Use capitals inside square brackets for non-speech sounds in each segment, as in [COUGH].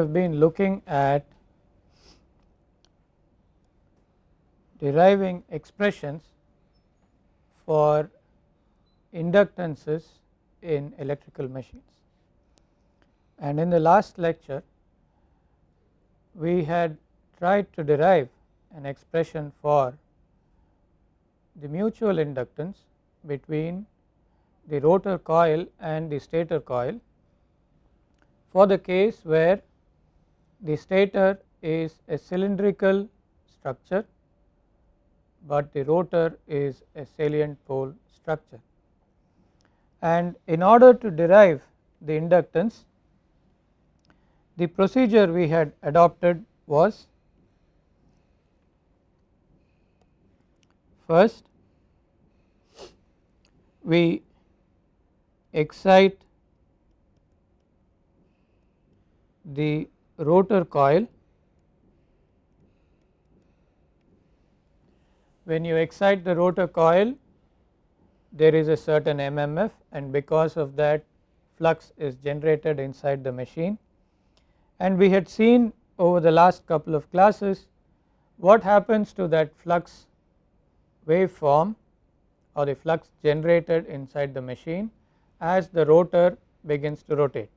have been looking at deriving expressions for inductances in electrical machines. And in the last lecture we had tried to derive an expression for the mutual inductance between the rotor coil and the stator coil for the case where the stator is a cylindrical structure, but the rotor is a salient pole structure. And in order to derive the inductance, the procedure we had adopted was first we excite the rotor coil when you excite the rotor coil there is a certain MMF and because of that flux is generated inside the machine. And we had seen over the last couple of classes what happens to that flux waveform or the flux generated inside the machine as the rotor begins to rotate.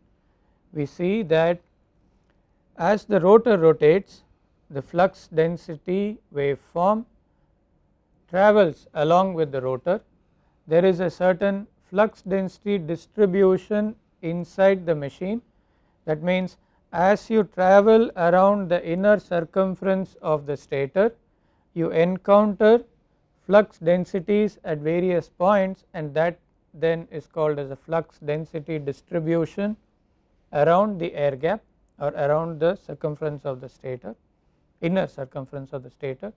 We see that as the rotor rotates the flux density waveform travels along with the rotor. There is a certain flux density distribution inside the machine that means as you travel around the inner circumference of the stator you encounter flux densities at various points and that then is called as a flux density distribution around the air gap or around the circumference of the stator inner circumference of the stator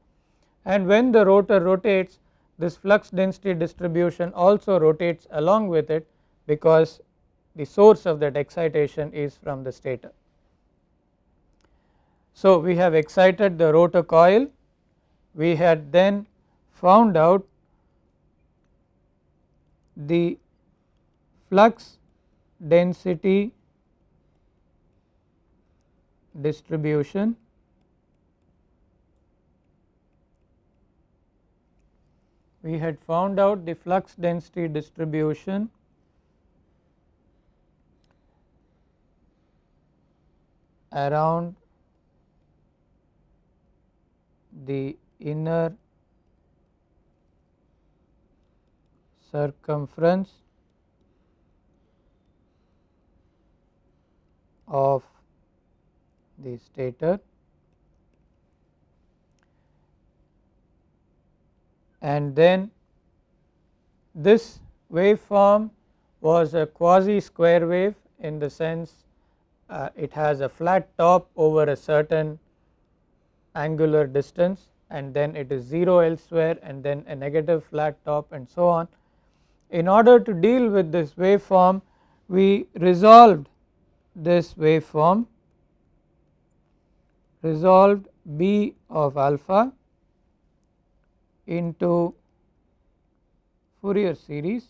and when the rotor rotates this flux density distribution also rotates along with it because the source of that excitation is from the stator. So, we have excited the rotor coil we had then found out the flux density distribution we had found out the flux density distribution around the inner circumference of the stator and then this waveform was a quasi square wave in the sense uh, it has a flat top over a certain angular distance and then it is 0 elsewhere and then a negative flat top and so on. In order to deal with this waveform we resolved this waveform resolved B of alpha into Fourier series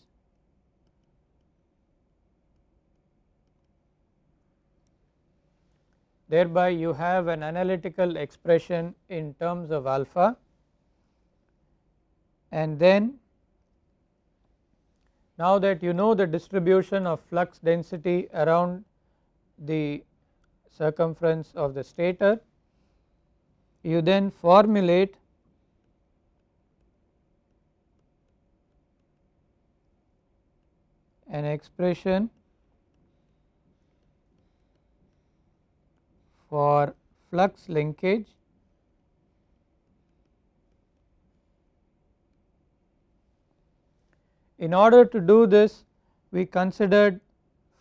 thereby you have an analytical expression in terms of alpha and then now that you know the distribution of flux density around the circumference of the stator you then formulate an expression for flux linkage In order to do this we considered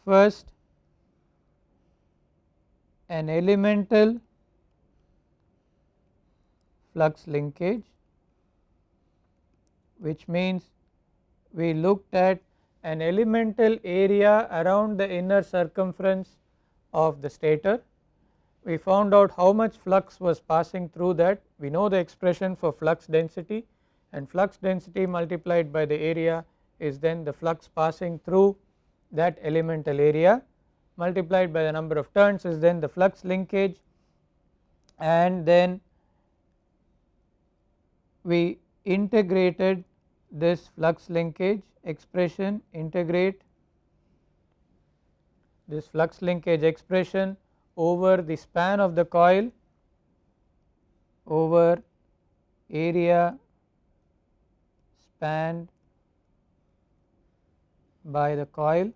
first an elemental flux linkage which means we looked at an elemental area around the inner circumference of the stator. We found out how much flux was passing through that we know the expression for flux density and flux density multiplied by the area is then the flux passing through that elemental area multiplied by the number of turns is then the flux linkage and then we integrated this flux linkage expression integrate this flux linkage expression over the span of the coil over area spanned by the coil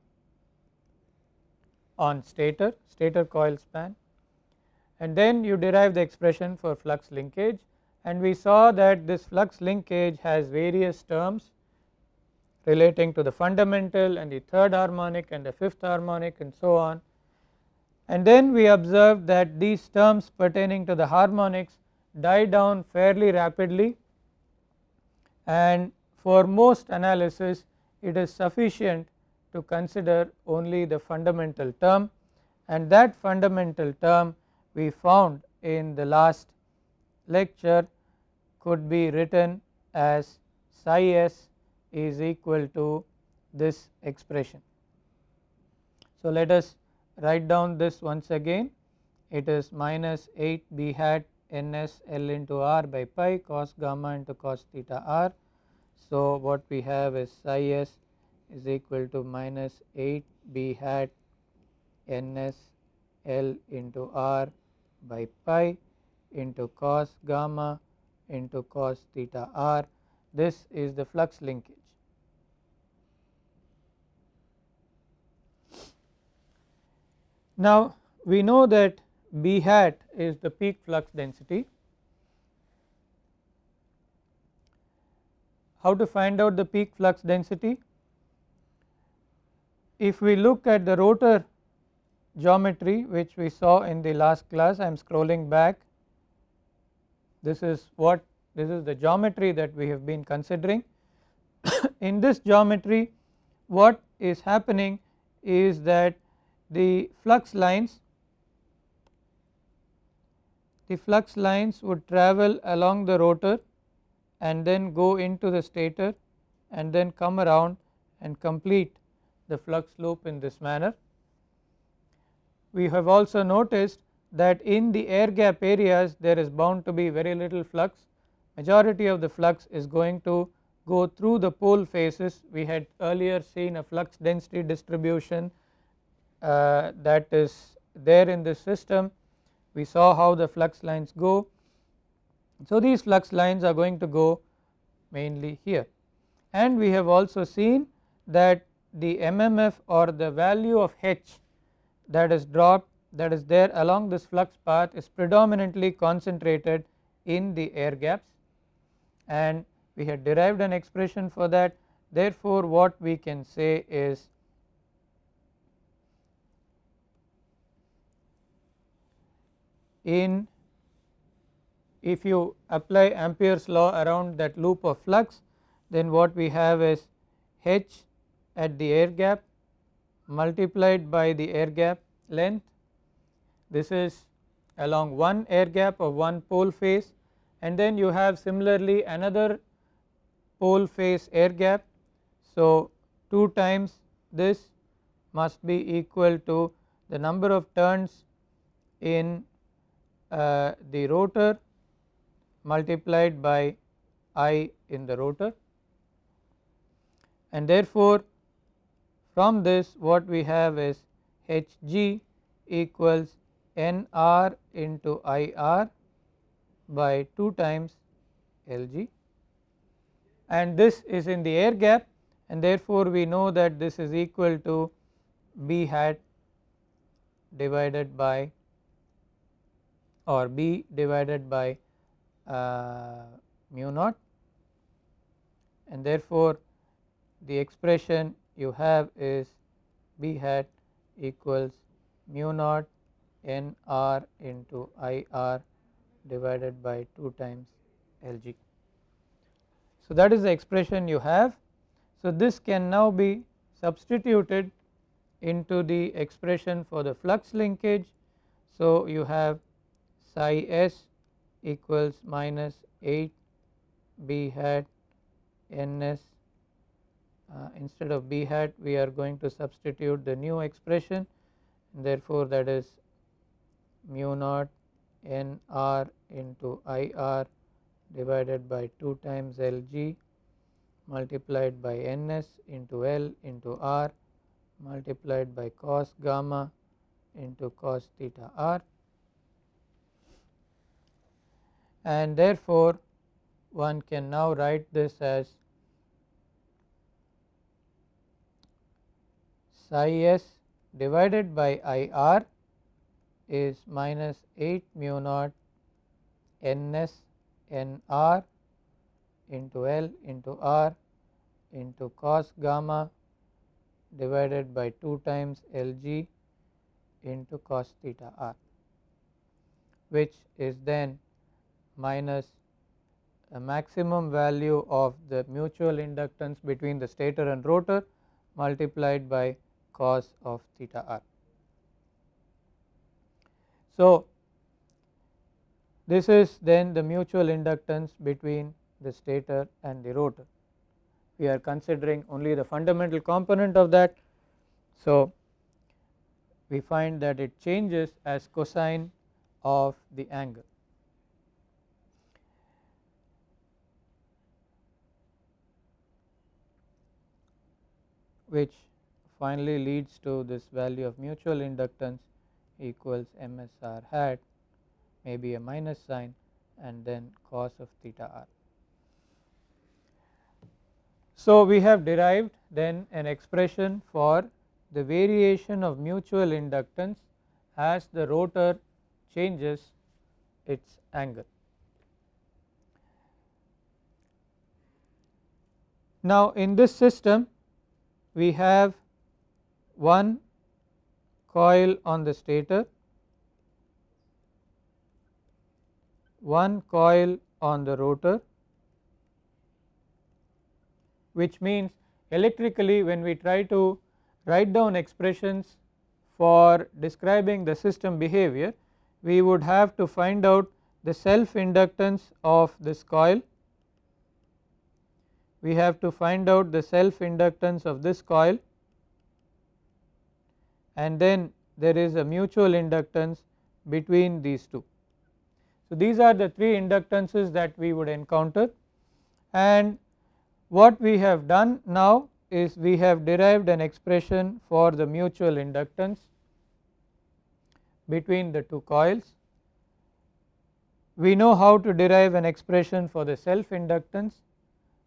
on stator, stator coil span and then you derive the expression for flux linkage and we saw that this flux linkage has various terms relating to the fundamental and the third harmonic and the fifth harmonic and so on. And then we observed that these terms pertaining to the harmonics die down fairly rapidly and for most analysis it is sufficient to consider only the fundamental term and that fundamental term we found in the last lecture could be written as psi s is equal to this expression. So, let us write down this once again it is minus 8 b hat n s l into r by pi cos gamma into cos theta r. So, what we have is psi s is equal to minus 8 b hat n s l into r by pi into cos gamma into cos theta r this is the flux linkage. Now, we know that B hat is the peak flux density. How to find out the peak flux density? If we look at the rotor geometry which we saw in the last class, I am scrolling back this is what this is the geometry that we have been considering. [COUGHS] in this geometry what is happening is that the flux lines the flux lines would travel along the rotor and then go into the stator and then come around and complete the flux loop in this manner. We have also noticed that in the air gap areas there is bound to be very little flux majority of the flux is going to go through the pole faces we had earlier seen a flux density distribution uh, that is there in this system we saw how the flux lines go. So, these flux lines are going to go mainly here and we have also seen that the MMF or the value of H that is dropped that is there along this flux path is predominantly concentrated in the air gaps and we had derived an expression for that therefore what we can say is in if you apply Ampere's law around that loop of flux then what we have is h at the air gap multiplied by the air gap length this is along one air gap of one pole face and then you have similarly another pole face air gap. So, 2 times this must be equal to the number of turns in uh, the rotor multiplied by i in the rotor and therefore, from this what we have is H g equals n r into i r by 2 times L g and this is in the air gap and therefore, we know that this is equal to b hat divided by or b divided by uh, mu naught and therefore, the expression you have is b hat equals mu naught n r into i r divided by 2 times L g. So, that is the expression you have. So, this can now be substituted into the expression for the flux linkage. So, you have psi s equals minus 8 b hat n s uh, instead of b hat we are going to substitute the new expression therefore that is mu naught n r into i r divided by 2 times L g multiplied by n s into L into r multiplied by cos gamma into cos theta r and therefore, one can now write this as psi s divided by I r is minus 8 mu naught n s n r into L into R into cos gamma divided by 2 times L g into cos theta r which is then minus a maximum value of the mutual inductance between the stator and rotor multiplied by cos of theta r. So, this is then the mutual inductance between the stator and the rotor. We are considering only the fundamental component of that. So, we find that it changes as cosine of the angle. which finally leads to this value of mutual inductance equals MSR hat maybe a minus sign and then cos of theta r. So, we have derived then an expression for the variation of mutual inductance as the rotor changes its angle. Now, in this system we have one coil on the stator, one coil on the rotor which means electrically when we try to write down expressions for describing the system behavior we would have to find out the self inductance of this coil we have to find out the self inductance of this coil and then there is a mutual inductance between these two. So, these are the three inductances that we would encounter and what we have done now is we have derived an expression for the mutual inductance between the two coils. We know how to derive an expression for the self inductance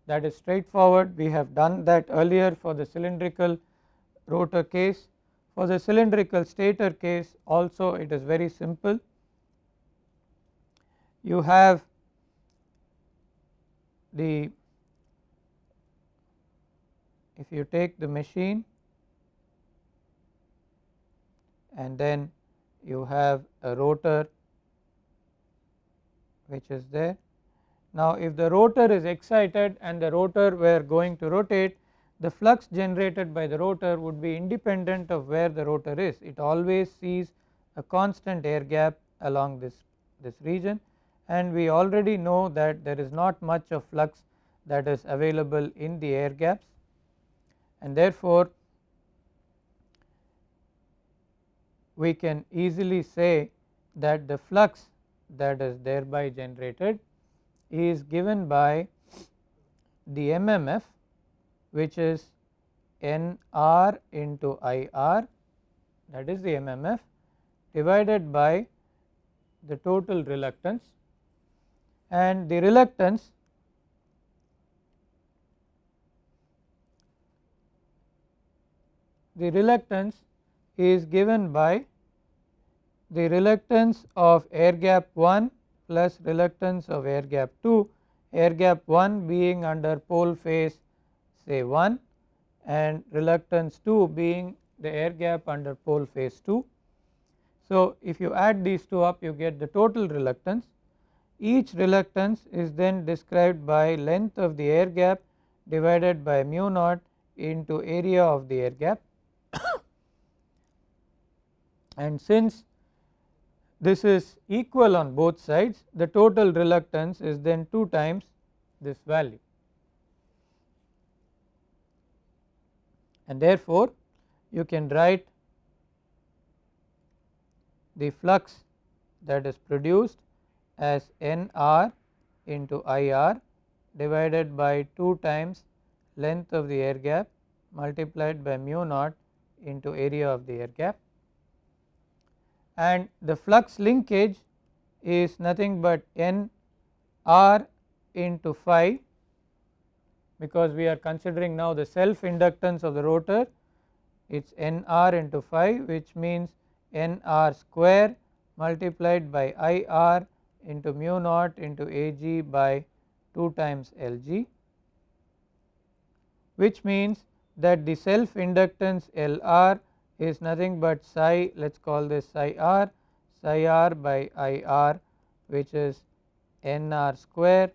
that is straightforward we have done that earlier for the cylindrical rotor case for the cylindrical stator case also it is very simple. You have the if you take the machine and then you have a rotor which is there. Now, if the rotor is excited and the rotor were going to rotate the flux generated by the rotor would be independent of where the rotor is. It always sees a constant air gap along this, this region and we already know that there is not much of flux that is available in the air gaps and therefore, we can easily say that the flux that is thereby generated is given by the MMF which is N r into I r that is the MMF divided by the total reluctance and the reluctance the reluctance is given by the reluctance of air gap 1 plus reluctance of air gap 2 air gap 1 being under pole face say 1 and reluctance 2 being the air gap under pole phase 2. So, if you add these two up you get the total reluctance. Each reluctance is then described by length of the air gap divided by mu naught into area of the air gap [COUGHS] and since this is equal on both sides the total reluctance is then 2 times this value. and therefore you can write the flux that is produced as nr into ir divided by 2 times length of the air gap multiplied by mu naught into area of the air gap and the flux linkage is nothing but n r into phi because we are considering now the self inductance of the rotor it is n r into phi which means n r square multiplied by i r into mu naught into a g by 2 times L g which means that the self inductance L r is nothing but psi let us call this psi r psi r by I r which is n r square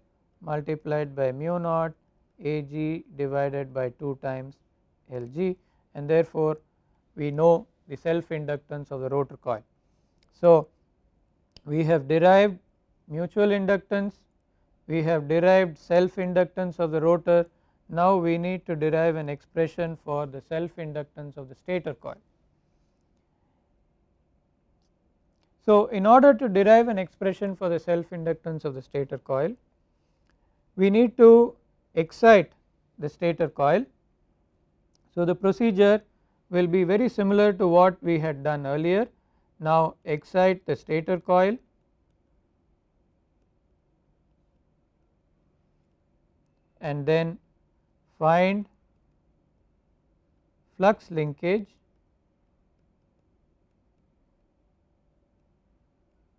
multiplied by mu naught Ag divided by 2 times Lg and therefore we know the self inductance of the rotor coil. So we have derived mutual inductance, we have derived self inductance of the rotor. Now we need to derive an expression for the self inductance of the stator coil. So in order to derive an expression for the self inductance of the stator coil, we need to excite the stator coil. So, the procedure will be very similar to what we had done earlier. Now, excite the stator coil and then find flux linkage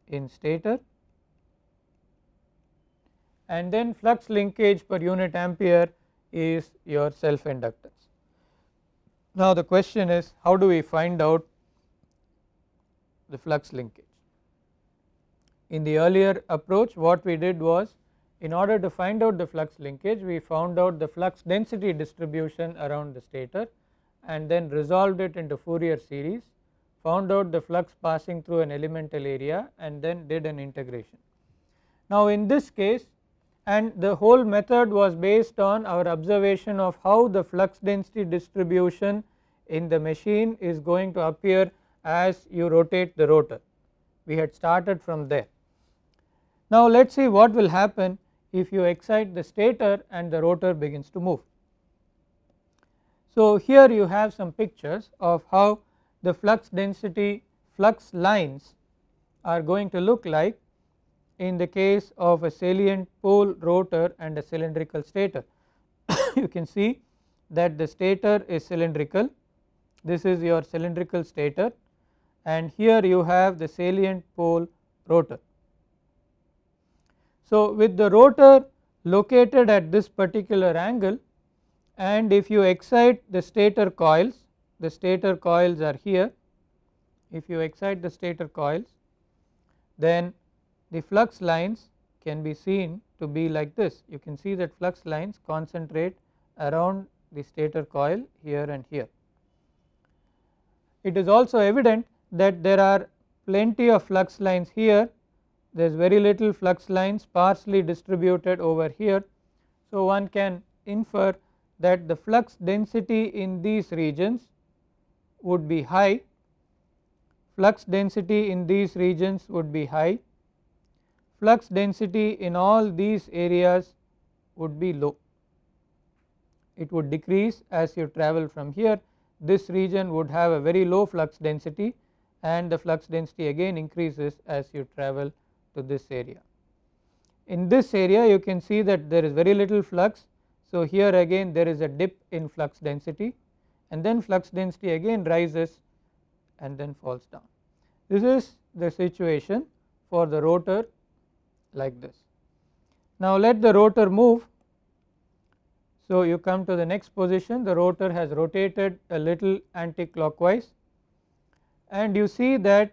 in stator and then flux linkage per unit ampere is your self inductance. Now the question is how do we find out the flux linkage. In the earlier approach what we did was in order to find out the flux linkage we found out the flux density distribution around the stator and then resolved it into Fourier series found out the flux passing through an elemental area and then did an integration. Now in this case and the whole method was based on our observation of how the flux density distribution in the machine is going to appear as you rotate the rotor. We had started from there. Now let us see what will happen if you excite the stator and the rotor begins to move. So here you have some pictures of how the flux density flux lines are going to look like in the case of a salient pole rotor and a cylindrical stator. [COUGHS] you can see that the stator is cylindrical, this is your cylindrical stator and here you have the salient pole rotor. So, with the rotor located at this particular angle and if you excite the stator coils, the stator coils are here, if you excite the stator coils then the flux lines can be seen to be like this. You can see that flux lines concentrate around the stator coil here and here. It is also evident that there are plenty of flux lines here, there is very little flux lines sparsely distributed over here. So, one can infer that the flux density in these regions would be high, flux density in these regions would be high flux density in all these areas would be low. It would decrease as you travel from here this region would have a very low flux density and the flux density again increases as you travel to this area. In this area you can see that there is very little flux. So, here again there is a dip in flux density and then flux density again rises and then falls down. This is the situation for the rotor like this. Now let the rotor move. So you come to the next position the rotor has rotated a little anti-clockwise and you see that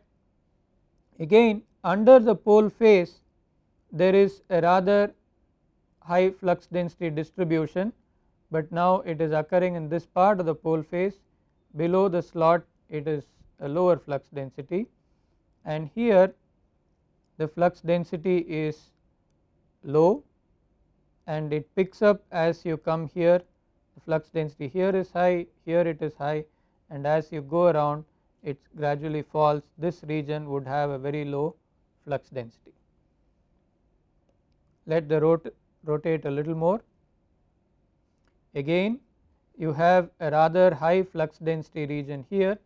again under the pole face there is a rather high flux density distribution but now it is occurring in this part of the pole face below the slot it is a lower flux density and here the flux density is low and it picks up as you come here the flux density here is high here it is high and as you go around it gradually falls this region would have a very low flux density. Let the rot rotate a little more again you have a rather high flux density region here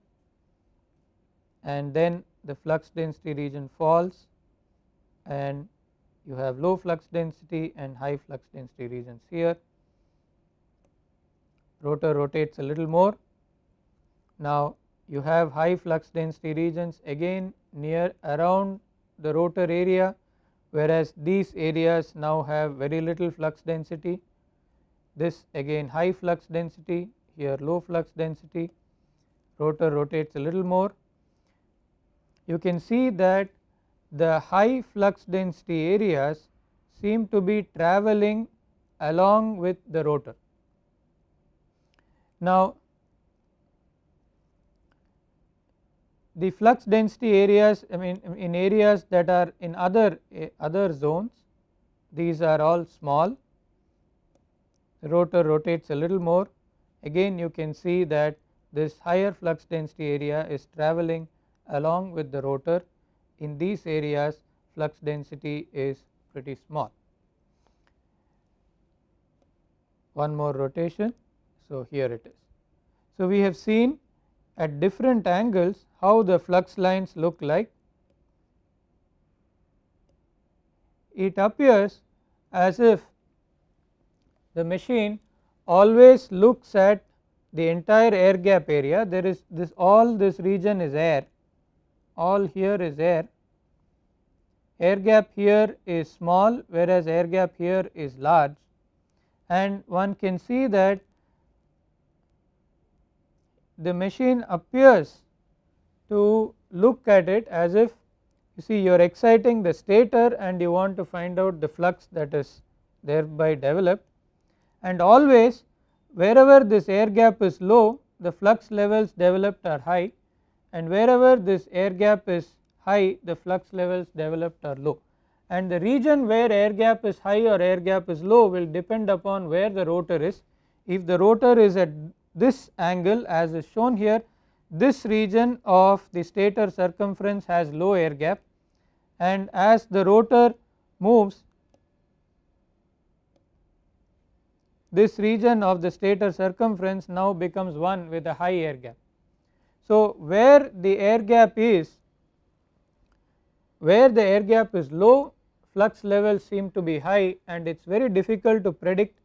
and then the flux density region falls and you have low flux density and high flux density regions here. Rotor rotates a little more. Now you have high flux density regions again near around the rotor area whereas these areas now have very little flux density. This again high flux density here low flux density rotor rotates a little more. You can see that the high flux density areas seem to be travelling along with the rotor. Now the flux density areas I mean in areas that are in other eh, other zones these are all small the rotor rotates a little more again you can see that this higher flux density area is travelling along with the rotor in these areas flux density is pretty small. One more rotation, so here it is. So, we have seen at different angles how the flux lines look like. It appears as if the machine always looks at the entire air gap area there is this all this region is air all here is air air gap here is small whereas air gap here is large and one can see that the machine appears to look at it as if you see you are exciting the stator and you want to find out the flux that is thereby developed and always wherever this air gap is low the flux levels developed are high and wherever this air gap is high the flux levels developed are low and the region where air gap is high or air gap is low will depend upon where the rotor is. If the rotor is at this angle as is shown here this region of the stator circumference has low air gap and as the rotor moves this region of the stator circumference now becomes one with a high air gap. So, where the air gap is where the air gap is low flux levels seem to be high and it is very difficult to predict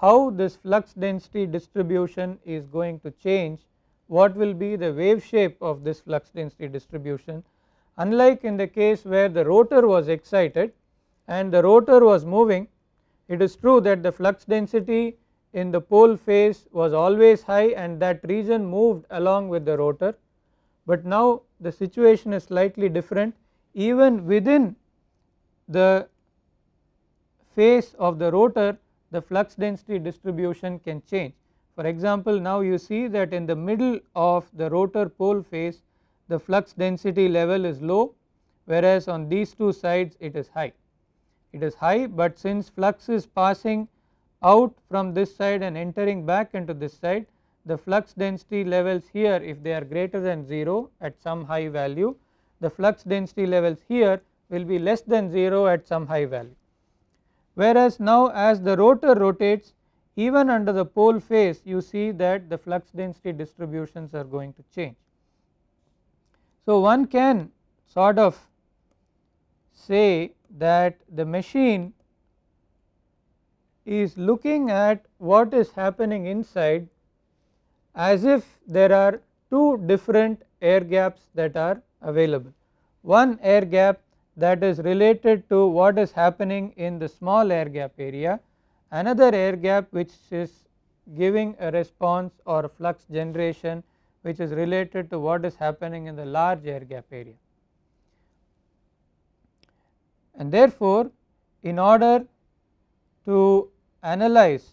how this flux density distribution is going to change what will be the wave shape of this flux density distribution unlike in the case where the rotor was excited and the rotor was moving it is true that the flux density in the pole phase was always high and that region moved along with the rotor but now the situation is slightly different even within the face of the rotor the flux density distribution can change. For example, now you see that in the middle of the rotor pole face the flux density level is low whereas on these two sides it is high. It is high, but since flux is passing out from this side and entering back into this side the flux density levels here if they are greater than 0 at some high value the flux density levels here will be less than 0 at some high value. Whereas now as the rotor rotates even under the pole phase you see that the flux density distributions are going to change. So one can sort of say that the machine is looking at what is happening inside as if there are two different air gaps that are available. One air gap that is related to what is happening in the small air gap area, another air gap which is giving a response or flux generation which is related to what is happening in the large air gap area. And therefore, in order to analyze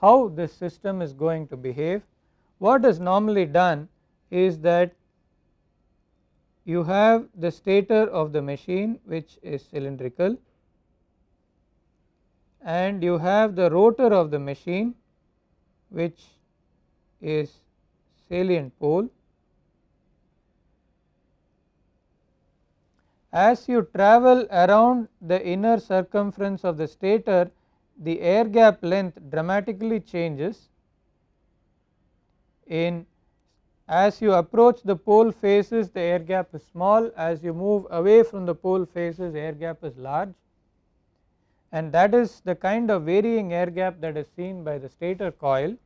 how this system is going to behave, what is normally done is that you have the stator of the machine which is cylindrical and you have the rotor of the machine which is salient pole. As you travel around the inner circumference of the stator, the air gap length dramatically changes in as you approach the pole faces the air gap is small as you move away from the pole faces air gap is large and that is the kind of varying air gap that is seen by the stator coil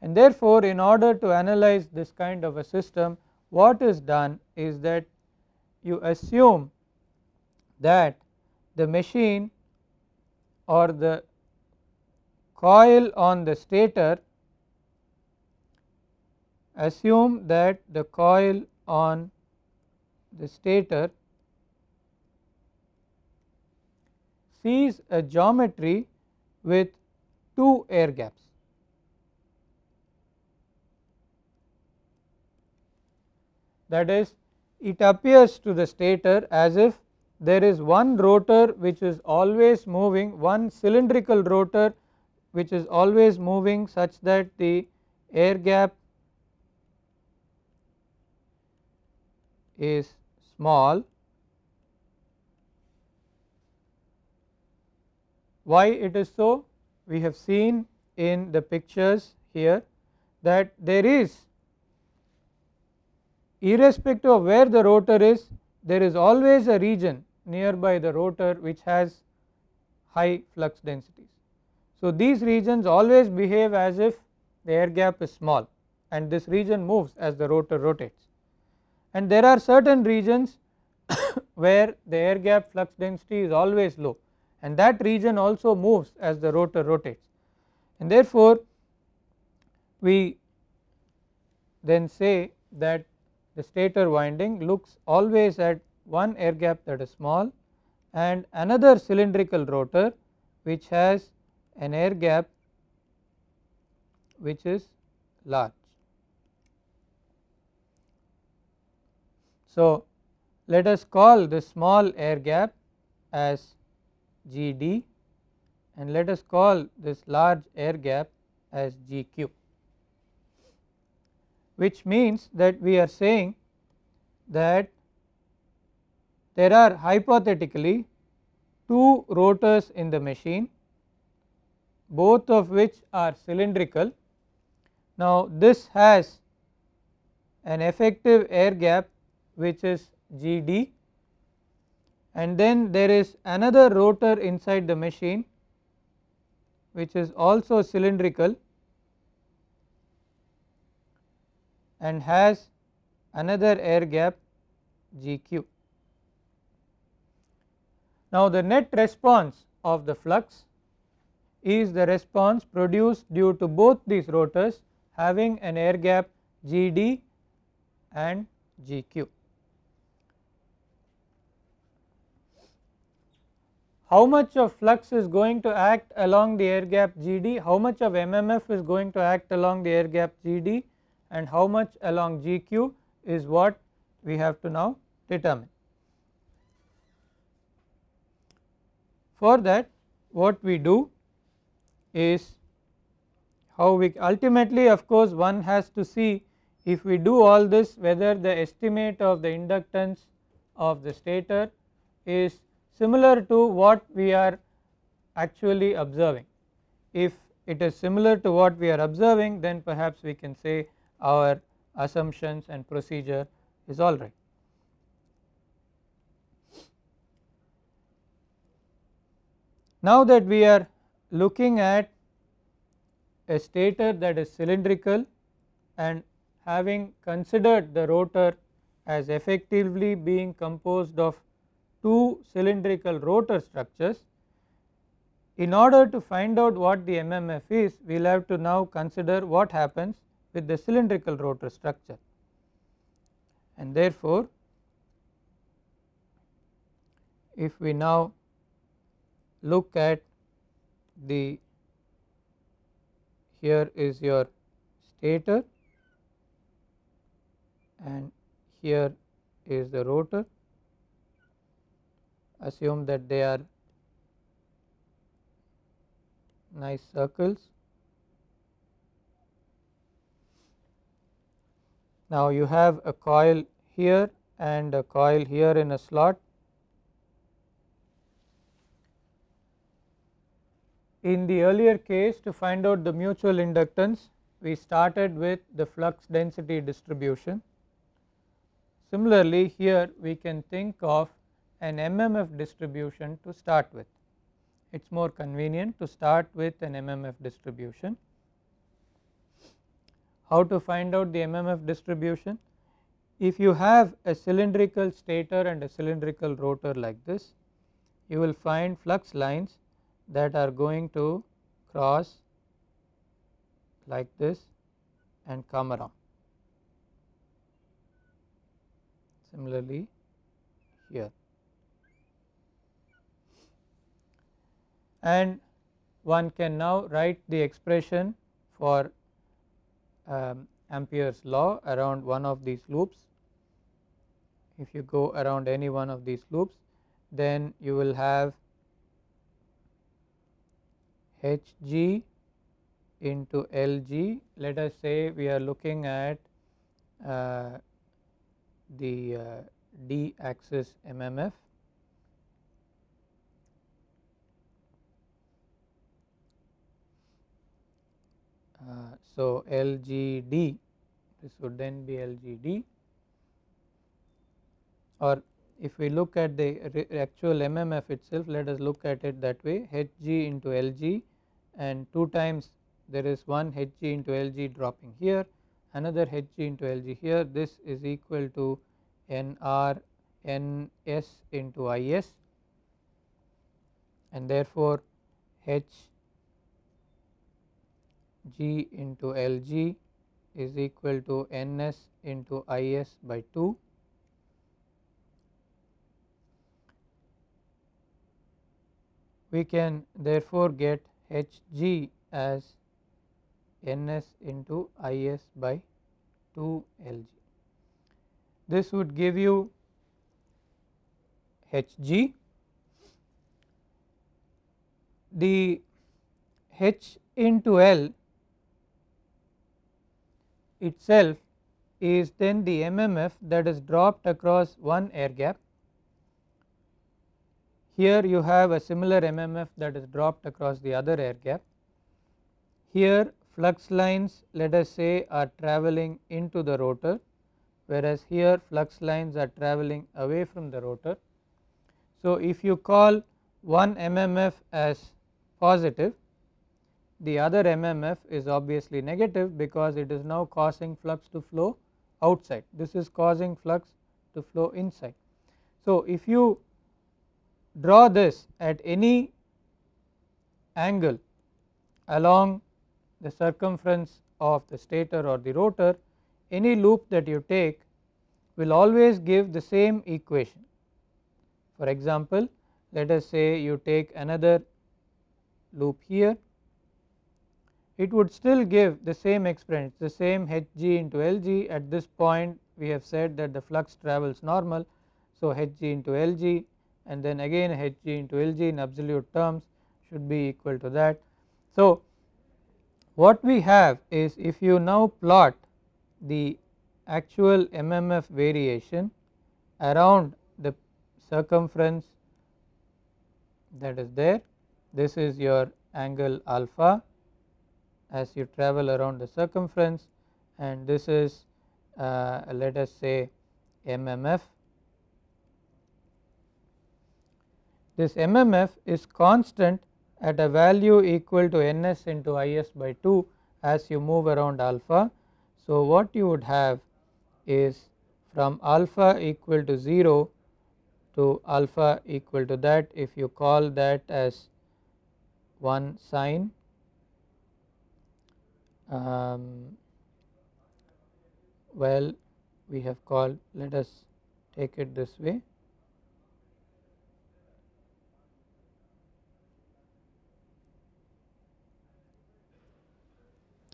and therefore in order to analyze this kind of a system what is done is that you assume that the machine or the coil on the stator assume that the coil on the stator sees a geometry with two air gaps. That is it appears to the stator as if there is one rotor which is always moving, one cylindrical rotor which is always moving such that the air gap is small why it is so we have seen in the pictures here that there is irrespective of where the rotor is there is always a region nearby the rotor which has high flux densities. So, these regions always behave as if the air gap is small and this region moves as the rotor rotates and there are certain regions [COUGHS] where the air gap flux density is always low and that region also moves as the rotor rotates and therefore we then say that the stator winding looks always at one air gap that is small and another cylindrical rotor which has an air gap which is large. So, let us call this small air gap as GD and let us call this large air gap as GQ which means that we are saying that there are hypothetically two rotors in the machine both of which are cylindrical. Now, this has an effective air gap which is GD and then there is another rotor inside the machine which is also cylindrical and has another air gap GQ. Now, the net response of the flux is the response produced due to both these rotors having an air gap GD and GQ. how much of flux is going to act along the air gap GD, how much of MMF is going to act along the air gap GD and how much along GQ is what we have to now determine. For that what we do is how we ultimately of course one has to see if we do all this whether the estimate of the inductance of the stator is similar to what we are actually observing. If it is similar to what we are observing then perhaps we can say our assumptions and procedure is alright. Now that we are looking at a stator that is cylindrical and having considered the rotor as effectively being composed of two cylindrical rotor structures. In order to find out what the MMF is, we will have to now consider what happens with the cylindrical rotor structure and therefore, if we now look at the here is your stator and here is the rotor assume that they are nice circles. Now, you have a coil here and a coil here in a slot. In the earlier case to find out the mutual inductance, we started with the flux density distribution. Similarly, here we can think of an MMF distribution to start with. It is more convenient to start with an MMF distribution. How to find out the MMF distribution? If you have a cylindrical stator and a cylindrical rotor like this, you will find flux lines that are going to cross like this and come around. Similarly here and one can now write the expression for um, Ampere's law around one of these loops. If you go around any one of these loops then you will have Hg into Lg let us say we are looking at uh, the uh, d axis MMF Uh, so LGD this would then be LGD or if we look at the actual MMF itself let us look at it that way HG into LG and 2 times there is one HG into LG dropping here another Hg into Lg here this is equal to Nr Ns into Is and therefore H G into Lg is equal to Ns into Is by 2. We can therefore get Hg as Ns into Is by 2 Lg. This would give you Hg. The H into L itself is then the MMF that is dropped across one air gap. Here you have a similar MMF that is dropped across the other air gap. Here flux lines let us say are travelling into the rotor whereas here flux lines are travelling away from the rotor. So, if you call one MMF as positive the other MMF is obviously negative because it is now causing flux to flow outside. This is causing flux to flow inside. So, if you draw this at any angle along the circumference of the stator or the rotor, any loop that you take will always give the same equation. For example, let us say you take another loop here it would still give the same expression the same Hg into Lg at this point we have said that the flux travels normal. So, Hg into Lg and then again Hg into Lg in absolute terms should be equal to that. So, what we have is if you now plot the actual MMF variation around the circumference that is there this is your angle alpha as you travel around the circumference and this is uh, let us say MMF. This MMF is constant at a value equal to Ns into Is by 2 as you move around alpha. So, what you would have is from alpha equal to 0 to alpha equal to that if you call that as 1 sine um, well we have called let us take it this way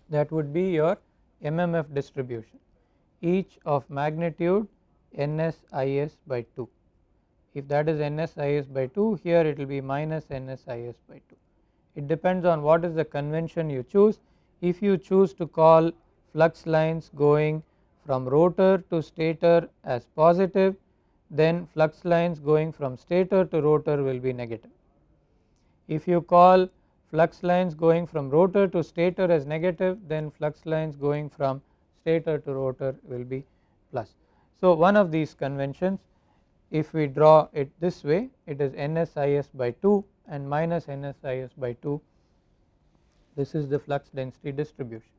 that would be your MMF distribution each of magnitude NSIS by 2 if that is NSIS by 2 here it will be minus NSIS by 2 it depends on what is the convention you choose if you choose to call flux lines going from rotor to stator as positive then flux lines going from stator to rotor will be negative. If you call flux lines going from rotor to stator as negative then flux lines going from stator to rotor will be plus. So, one of these conventions if we draw it this way it is NSIS by 2 and minus NSIS by 2 this is the flux density distribution.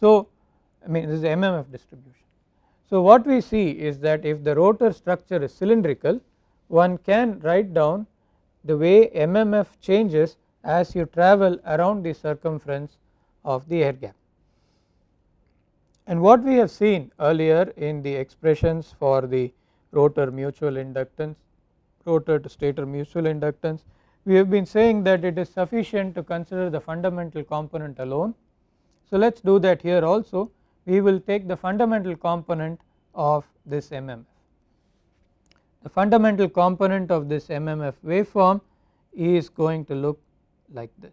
So I mean this is MMF distribution. So what we see is that if the rotor structure is cylindrical one can write down the way MMF changes as you travel around the circumference of the air gap. And what we have seen earlier in the expressions for the rotor mutual inductance, rotor to stator mutual inductance we have been saying that it is sufficient to consider the fundamental component alone. So let us do that here also we will take the fundamental component of this MMF. The fundamental component of this MMF waveform is going to look like this.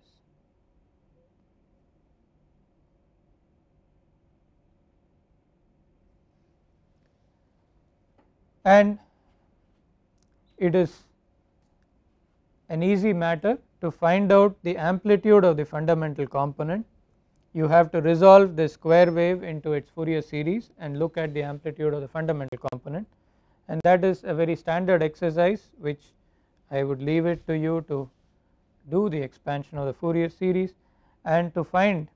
And it is an easy matter to find out the amplitude of the fundamental component you have to resolve the square wave into its Fourier series and look at the amplitude of the fundamental component and that is a very standard exercise which I would leave it to you to do the expansion of the Fourier series and to find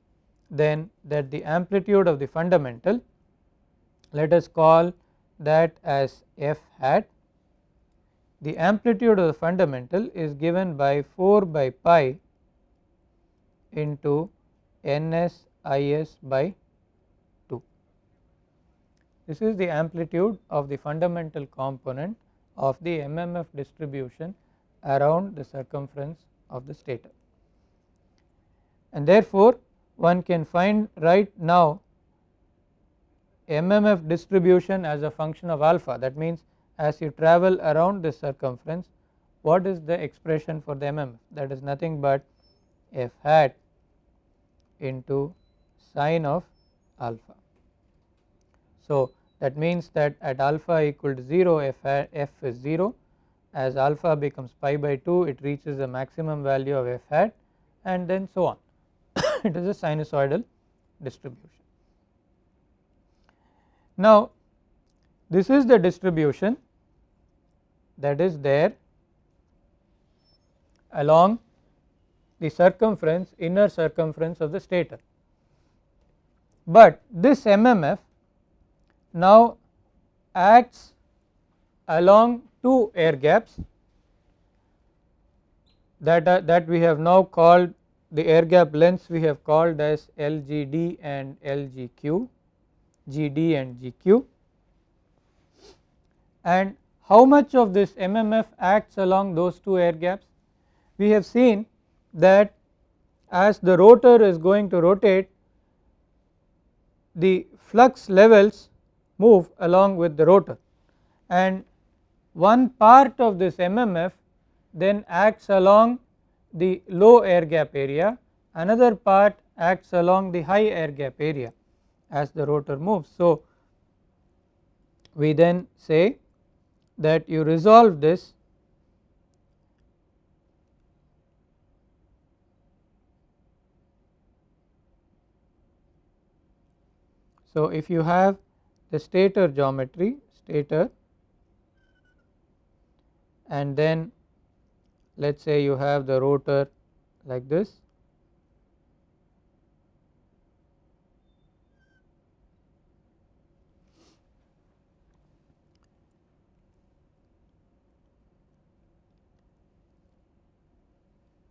then that the amplitude of the fundamental let us call that as f hat the amplitude of the fundamental is given by 4 by pi into ns is by 2. This is the amplitude of the fundamental component of the MMF distribution around the circumference of the stator. And therefore, one can find right now MMF distribution as a function of alpha that means as you travel around this circumference what is the expression for the M? that is nothing but f hat into sine of alpha. So, that means that at alpha equal to 0 f, hat, f is 0 as alpha becomes pi by 2 it reaches the maximum value of f hat and then so on [COUGHS] it is a sinusoidal distribution. Now this is the distribution that is there along the circumference inner circumference of the stator. But this MMF now acts along two air gaps that, that we have now called the air gap lengths we have called as LGD and LGQ, GD and GQ and how much of this MMF acts along those two air gaps? We have seen that as the rotor is going to rotate the flux levels move along with the rotor and one part of this MMF then acts along the low air gap area another part acts along the high air gap area as the rotor moves. So, we then say that you resolve this So, if you have the stator geometry stator and then let us say you have the rotor like this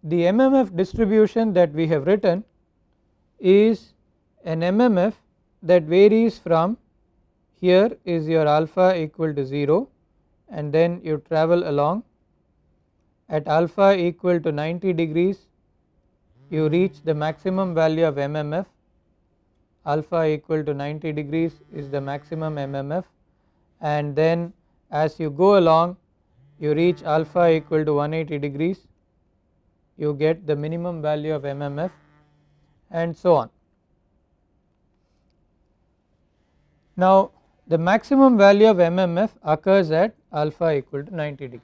the MMF distribution that we have written is an MMF that varies from here is your alpha equal to 0 and then you travel along at alpha equal to 90 degrees you reach the maximum value of MMF alpha equal to 90 degrees is the maximum MMF and then as you go along you reach alpha equal to 180 degrees you get the minimum value of MMF and so on. Now, the maximum value of MMF occurs at alpha equal to 90 degrees.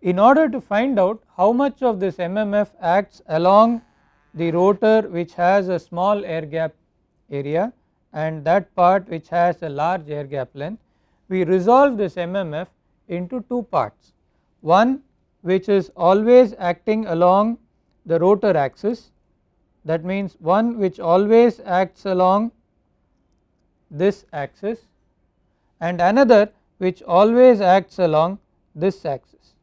In order to find out how much of this MMF acts along the rotor which has a small air gap area and that part which has a large air gap length, we resolve this MMF into two parts. One which is always acting along the rotor axis that means one which always acts along this axis and another which always acts along this axis.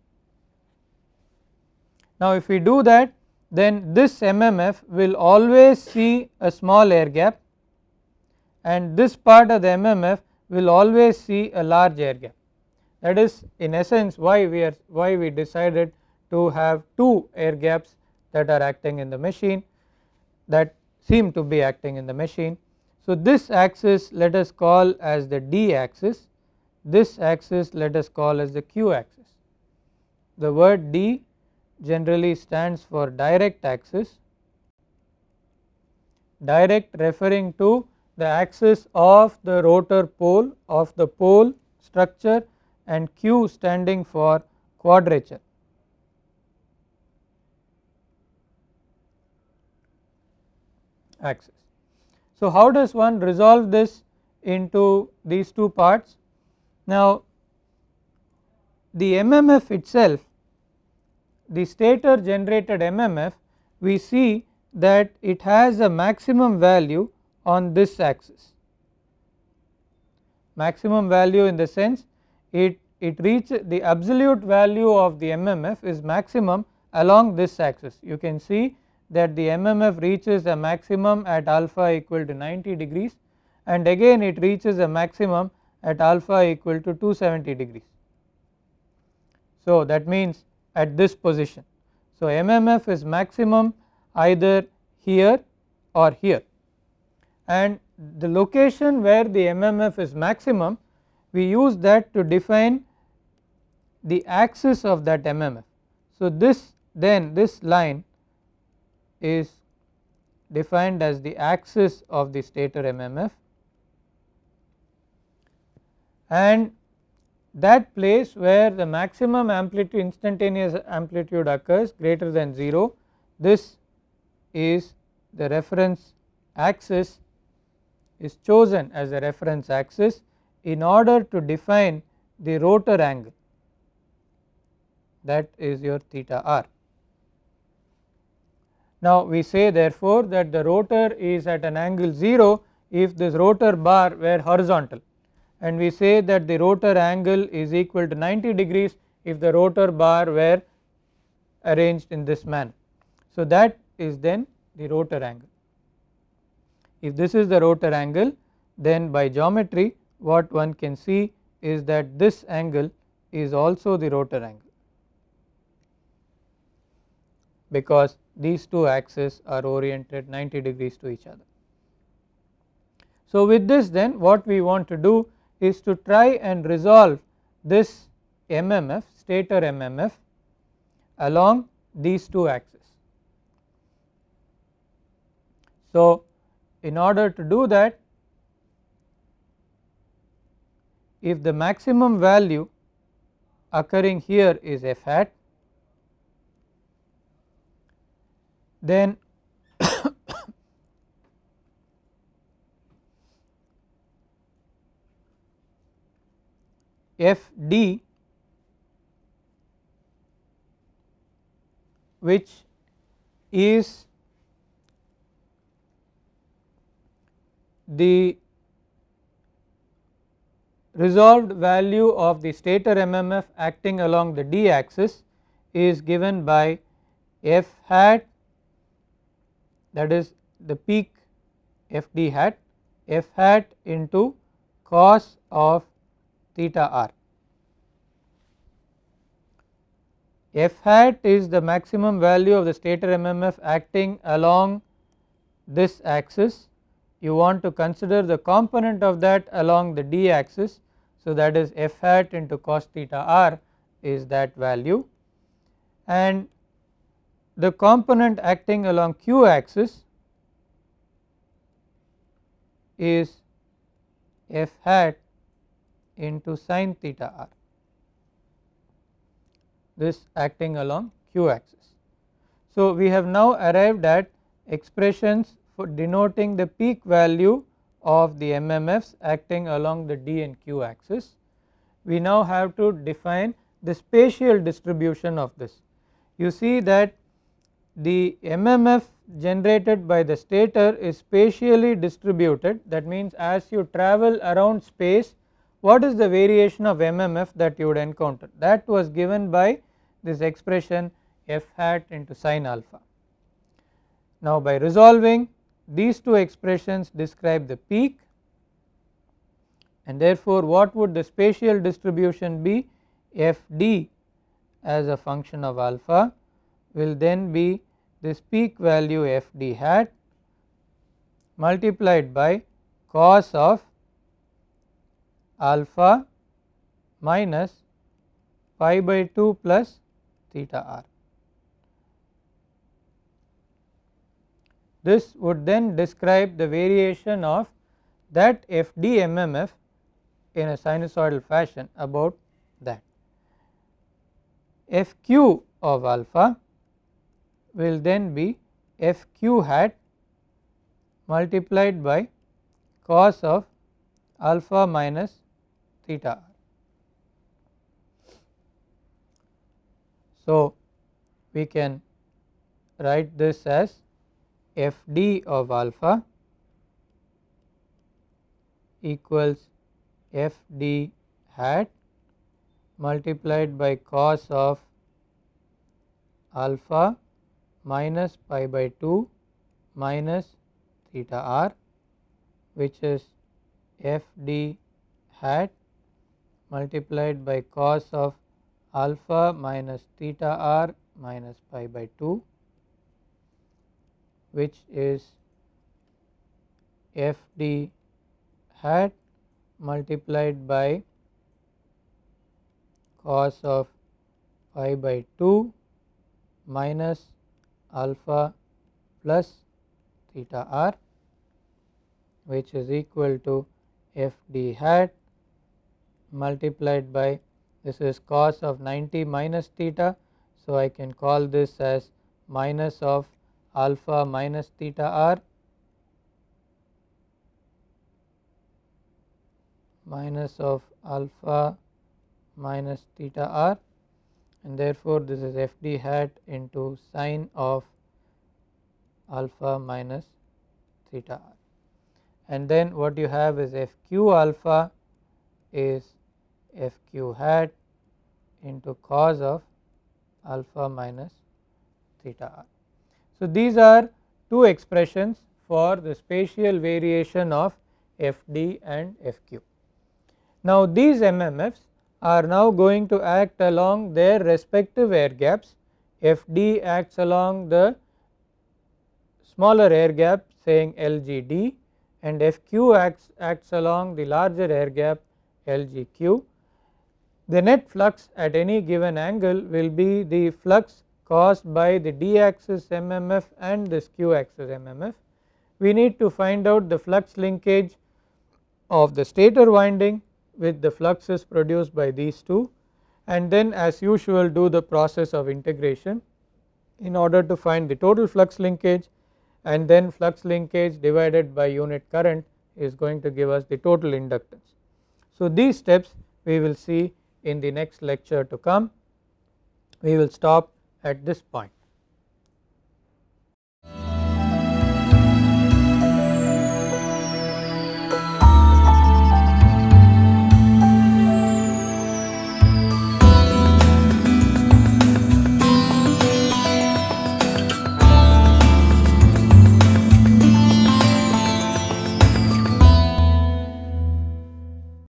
Now, if we do that then this MMF will always see a small air gap and this part of the MMF will always see a large air gap. That is in essence why we are why we decided to have two air gaps that are acting in the machine that seem to be acting in the machine. So, this axis let us call as the D axis, this axis let us call as the Q axis. The word D generally stands for direct axis, direct referring to the axis of the rotor pole of the pole structure and Q standing for quadrature. axis. So, how does one resolve this into these two parts? Now, the MMF itself, the stator generated MMF, we see that it has a maximum value on this axis. Maximum value in the sense it, it reach the absolute value of the MMF is maximum along this axis. You can see that the MMF reaches a maximum at alpha equal to 90 degrees and again it reaches a maximum at alpha equal to 270 degrees. So, that means at this position. So, MMF is maximum either here or here and the location where the MMF is maximum we use that to define the axis of that MMF. So, this then this line is defined as the axis of the stator MMF and that place where the maximum amplitude instantaneous amplitude occurs greater than 0 this is the reference axis is chosen as the reference axis in order to define the rotor angle that is your theta r. Now we say therefore that the rotor is at an angle 0 if this rotor bar were horizontal and we say that the rotor angle is equal to 90 degrees if the rotor bar were arranged in this manner. So that is then the rotor angle. If this is the rotor angle then by geometry what one can see is that this angle is also the rotor angle because these two axes are oriented 90 degrees to each other. So, with this then what we want to do is to try and resolve this MMF stator MMF along these two axes. So, in order to do that if the maximum value occurring here is f hat then [COUGHS] f d which is the resolved value of the stator MMF acting along the d axis is given by f hat that is the peak f d hat f hat into cos of theta r. F hat is the maximum value of the stator MMF acting along this axis. You want to consider the component of that along the d axis so, that is f hat into cos theta r is that value and the component acting along q axis is f hat into sin theta r this acting along q axis. So, we have now arrived at expressions for denoting the peak value of the MMFs acting along the D and Q axis. We now have to define the spatial distribution of this. You see that the MMF generated by the stator is spatially distributed that means as you travel around space what is the variation of MMF that you would encounter that was given by this expression f hat into sine alpha. Now by resolving these two expressions describe the peak and therefore what would the spatial distribution be fd as a function of alpha will then be this peak value fd hat multiplied by cos of alpha minus pi by 2 plus theta r. This would then describe the variation of that FD MMF in a sinusoidal fashion about that. FQ of alpha will then be FQ hat multiplied by cos of alpha minus theta r. So, we can write this as f d of alpha equals f d hat multiplied by cos of alpha minus pi by 2 minus theta r which is f d hat multiplied by cos of alpha minus theta r minus pi by 2 which is f d hat multiplied by cos of pi by 2 minus alpha plus theta r which is equal to f d hat multiplied by this is cos of 90 minus theta. So, I can call this as minus of alpha minus theta r minus of alpha minus theta r and therefore, this is f d hat into sine of alpha minus theta r and then what you have is f q alpha is f q hat into cos of alpha minus theta r. So, these are two expressions for the spatial variation of Fd and Fq. Now, these MMFs are now going to act along their respective air gaps. Fd acts along the smaller air gap saying LGD and Fq acts, acts along the larger air gap LGQ. The net flux at any given angle will be the flux caused by the d axis MMF and this q axis MMF. We need to find out the flux linkage of the stator winding with the fluxes produced by these two and then as usual do the process of integration in order to find the total flux linkage and then flux linkage divided by unit current is going to give us the total inductance. So, these steps we will see in the next lecture to come. We will stop at this point.